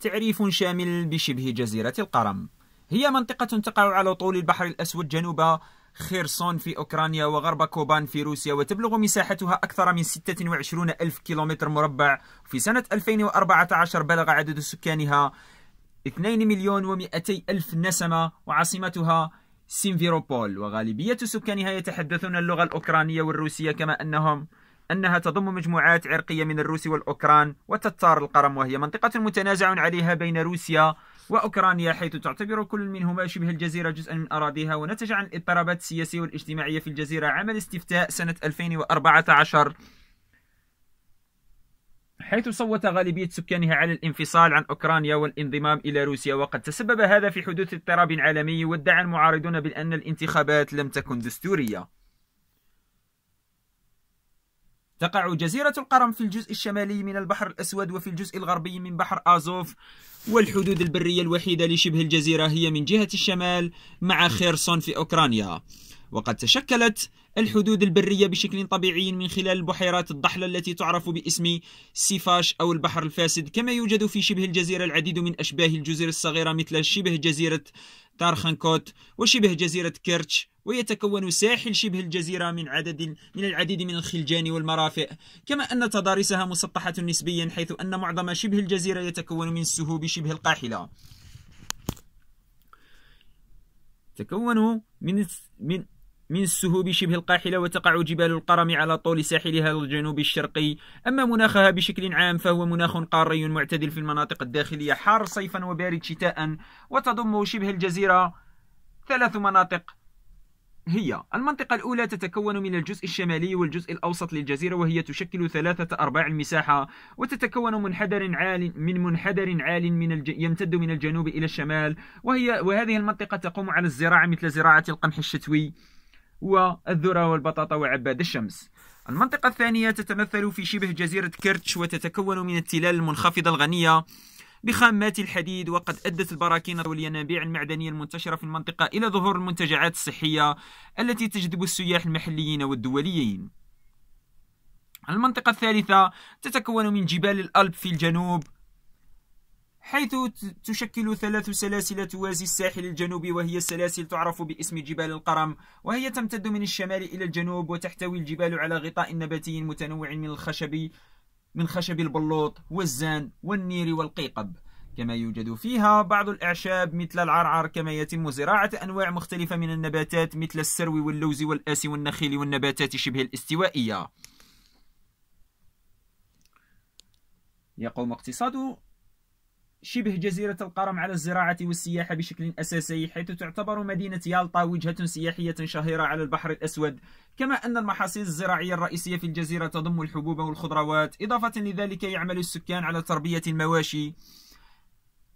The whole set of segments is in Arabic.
تعريف شامل بشبه جزيرة القرم هي منطقة تقع على طول البحر الأسود جنوب خيرسون في أوكرانيا وغرب كوبان في روسيا وتبلغ مساحتها أكثر من 26 ألف كيلومتر مربع في سنة 2014 بلغ عدد سكانها 2 مليون و ألف نسمة وعاصمتها سيمفيروبول وغالبية سكانها يتحدثون اللغة الأوكرانية والروسية كما أنهم أنها تضم مجموعات عرقية من الروس والأوكران وتتار القرم وهي منطقة متنازع عليها بين روسيا وأوكرانيا حيث تعتبر كل منهما شبه الجزيرة جزءا من أراضيها ونتج عن الاضطرابات السياسية والاجتماعية في الجزيرة عمل استفتاء سنة 2014 حيث صوت غالبية سكانها على الانفصال عن أوكرانيا والانضمام إلى روسيا وقد تسبب هذا في حدوث اضطراب عالمي وادعى المعارضون بأن الانتخابات لم تكن دستورية تقع جزيرة القرم في الجزء الشمالي من البحر الأسود وفي الجزء الغربي من بحر آزوف والحدود البرية الوحيدة لشبه الجزيرة هي من جهة الشمال مع خيرسون في أوكرانيا وقد تشكلت الحدود البرية بشكل طبيعي من خلال البحيرات الضحلة التي تعرف باسم سيفاش أو البحر الفاسد كما يوجد في شبه الجزيرة العديد من أشباه الجزر الصغيرة مثل شبه جزيرة تارخنكوت وشبه جزيرة كيرتش ويتكون ساحل شبه الجزيرة من عدد من العديد من الخلجان والمرافئ كما أن تضاريسها مسطحة نسبيا حيث أن معظم شبه الجزيرة يتكون من سهوب شبه القاحلة تكون من من من السهوب شبه القاحلة وتقع جبال القرم على طول ساحلها الجنوب الشرقي أما مناخها بشكل عام فهو مناخ قاري معتدل في المناطق الداخلية حار صيفا وبارد شتاء وتضم شبه الجزيرة ثلاث مناطق هي المنطقة الأولى تتكون من الجزء الشمالي والجزء الأوسط للجزيرة وهي تشكل ثلاثة أرباع المساحة وتتكون منحدر عال من منحدر عال من الج... يمتد من الجنوب إلى الشمال وهي وهذه المنطقة تقوم على الزراعة مثل زراعة القمح الشتوي والذرة والبطاطا وعباد الشمس المنطقة الثانية تتمثل في شبه جزيرة كيرتش وتتكون من التلال المنخفضة الغنية بخامات الحديد وقد أدت البراكين والينابيع المعدنية المنتشرة في المنطقة إلى ظهور المنتجعات الصحية التي تجذب السياح المحليين والدوليين المنطقة الثالثة تتكون من جبال الألب في الجنوب حيث تشكل ثلاث سلاسل توازي الساحل الجنوبي وهي السلاسل تعرف باسم جبال القرم وهي تمتد من الشمال إلى الجنوب وتحتوي الجبال على غطاء نباتي متنوع من الخشب من خشب البلوط والزان والنير والقيقب كما يوجد فيها بعض الأعشاب مثل العرعر كما يتم زراعة أنواع مختلفة من النباتات مثل السرو واللوز والآسي والنخيل والنباتات شبه الاستوائية يقوم اقتصاد شبه جزيرة القرم على الزراعة والسياحة بشكل أساسي حيث تعتبر مدينة يالطا وجهة سياحية شهيرة على البحر الأسود كما أن المحاصيل الزراعية الرئيسية في الجزيرة تضم الحبوب والخضروات إضافة لذلك يعمل السكان على تربية المواشي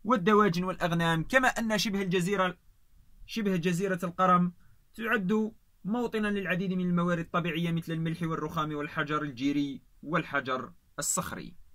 والدواجن والأغنام كما أن شبه الجزيرة شبه جزيرة القرم تعد موطنا للعديد من الموارد الطبيعية مثل الملح والرخام والحجر الجيري والحجر الصخري